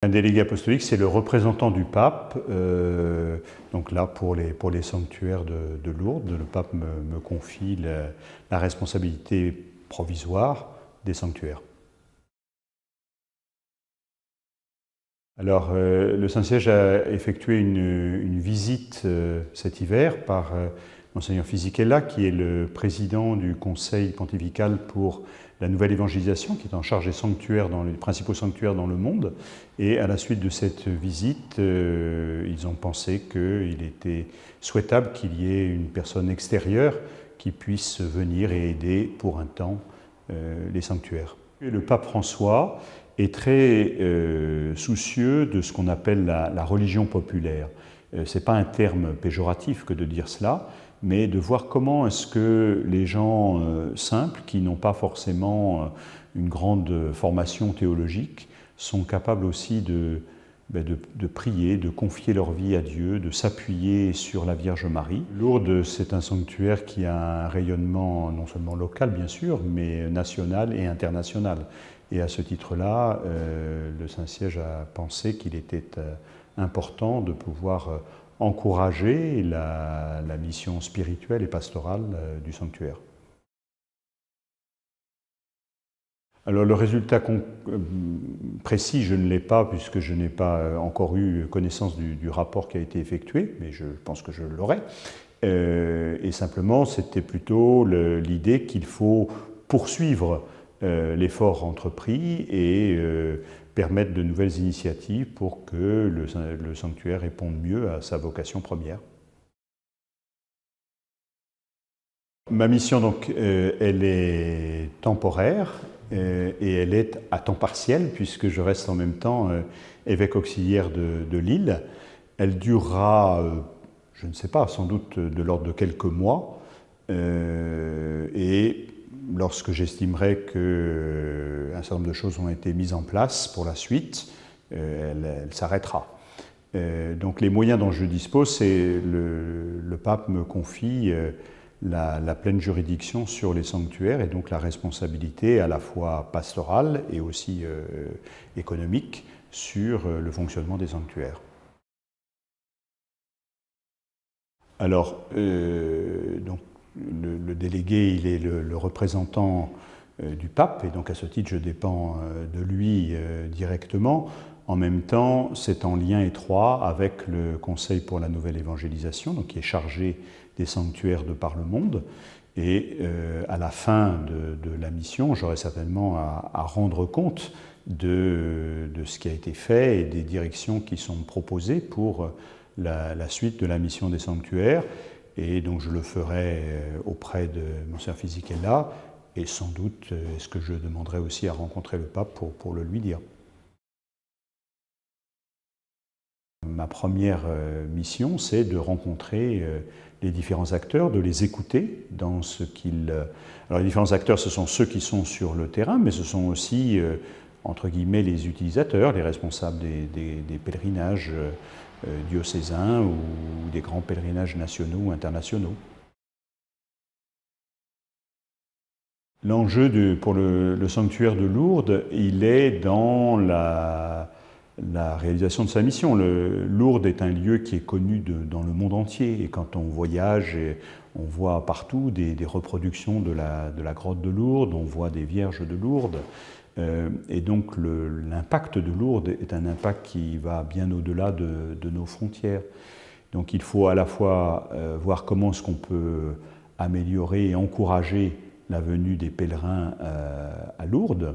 Un délégué apostolique, c'est le représentant du pape. Euh, donc là, pour les, pour les sanctuaires de, Lourdes, le pape me, confie la, responsabilité provisoire des sanctuaires. Alors, euh, le Saint-Siège a effectué une, visite euh, cet hiver par Monseigneur Fisichella, qui est le président du Conseil pontifical pour la nouvelle évangélisation, qui est en charge des sanctuaires dans les principaux sanctuaires dans le monde. Et à la suite de cette visite, euh, ils ont pensé qu'il était souhaitable qu'il y ait une personne extérieure qui puisse venir et aider pour un temps euh, les sanctuaires. le pape François est très euh, soucieux de ce qu'on appelle la, la, religion populaire. ce n'est pas un terme péjoratif que de dire cela, mais de voir comment est-ce que les gens euh, simples, qui n'ont pas forcément euh, une grande formation théologique, sont capables aussi bah, de, de, prier, de confier leur vie à Dieu, de s'appuyer sur la Vierge Marie. Lourdes, c'est un sanctuaire qui a un rayonnement non seulement local, bien sûr, mais national et international. Et à ce titre-là, euh, le Saint-Siège a pensé qu'il était important de pouvoir encourager la, mission spirituelle et pastorale euh, du sanctuaire. Alors le résultat euh, précis, je ne l'ai pas puisque je n'ai pas euh, encore eu connaissance du, rapport qui a été effectué, mais je pense que je l'aurai. et simplement, c'était plutôt l'idée qu'il faut poursuivre l'effort entrepris et permettre de nouvelles initiatives pour que le, sanctuaire réponde mieux à sa vocation première. Ma mission, donc, euh, elle est temporaire euh, et elle est à temps partiel puisque je reste en même temps euh, évêque auxiliaire de, de, Lille. Elle durera, je ne sais pas, sans doute de l'ordre de quelques mois. et lorsque j'estimerai qu'un euh, certain nombre de choses ont été mises en place pour la suite, euh, elle, s'arrêtera. Euh, donc les moyens dont je dispose, c'est le, le, pape me confie la, pleine juridiction sur les sanctuaires et donc la responsabilité à la fois pastorale et aussi économique sur le fonctionnement des sanctuaires. Alors, donc, le délégué, il est le, représentant euh, du pape, et donc à ce titre, je dépends euh, de lui euh, directement. En même temps, c'est en lien étroit avec le Conseil pour la Nouvelle Évangélisation, donc qui est chargé des sanctuaires de par le monde. Et à la fin de, la mission, j'aurai certainement à, rendre compte de, ce qui a été fait et des directions qui sont proposées pour la, la suite de la mission des sanctuaires. Et donc je le ferai euh, auprès de physique Fisichella, et sans doute euh, est-ce que je demanderai aussi à rencontrer le pape pour, pour le lui dire. Ma première euh, mission, c'est de rencontrer les différents acteurs, de les écouter dans ce qu'ils... Alors les différents acteurs, ce sont ceux qui sont sur le terrain, mais ce sont aussi, entre guillemets, les utilisateurs, les responsables des pèlerinages, euh, diocésains ou des grands pèlerinages nationaux ou internationaux. L'enjeu pour le, sanctuaire de Lourdes, il est dans la, réalisation de sa mission. Lourdes est un lieu qui est connu dans le monde entier. Et quand on voyage, on voit partout des, reproductions de la grotte de Lourdes, on voit des vierges de Lourdes. Euh, et donc l'impact de Lourdes est un impact qui va bien au-delà de, nos frontières. Donc il faut à la fois euh, voir comment est-ce qu'on peut améliorer et encourager la venue des pèlerins euh, à Lourdes.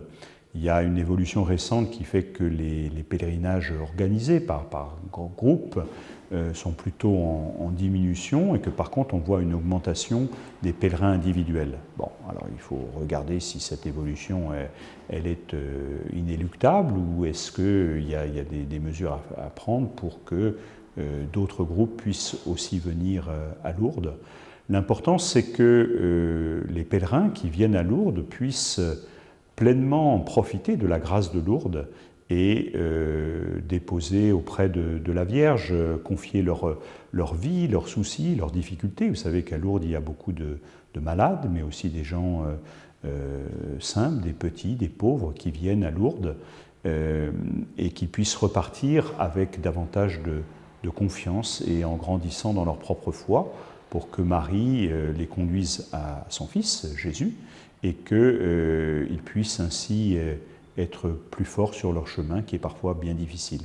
Il y a une évolution récente qui fait que les, pèlerinages organisés par, par groupes euh, sont plutôt en, diminution et que par contre on voit une augmentation des pèlerins individuels. Bon, alors il faut regarder si cette évolution est, elle est euh, inéluctable ou est-ce qu'il y a, y a des, mesures à, prendre pour que euh, d'autres groupes puissent aussi venir à Lourdes. L'important, c'est que les pèlerins qui viennent à Lourdes puissent pleinement profiter de la grâce de Lourdes et euh, déposer auprès de, la Vierge, confier leur, leur, vie, leurs soucis, leurs difficultés. Vous savez qu'à Lourdes, il y a beaucoup de, malades, mais aussi des gens euh, euh, simples, des petits, des pauvres qui viennent à Lourdes et qui puissent repartir avec davantage de, de, confiance et en grandissant dans leur propre foi pour que Marie les conduise à son Fils, Jésus, et qu'ils puissent ainsi être plus forts sur leur chemin qui est parfois bien difficile.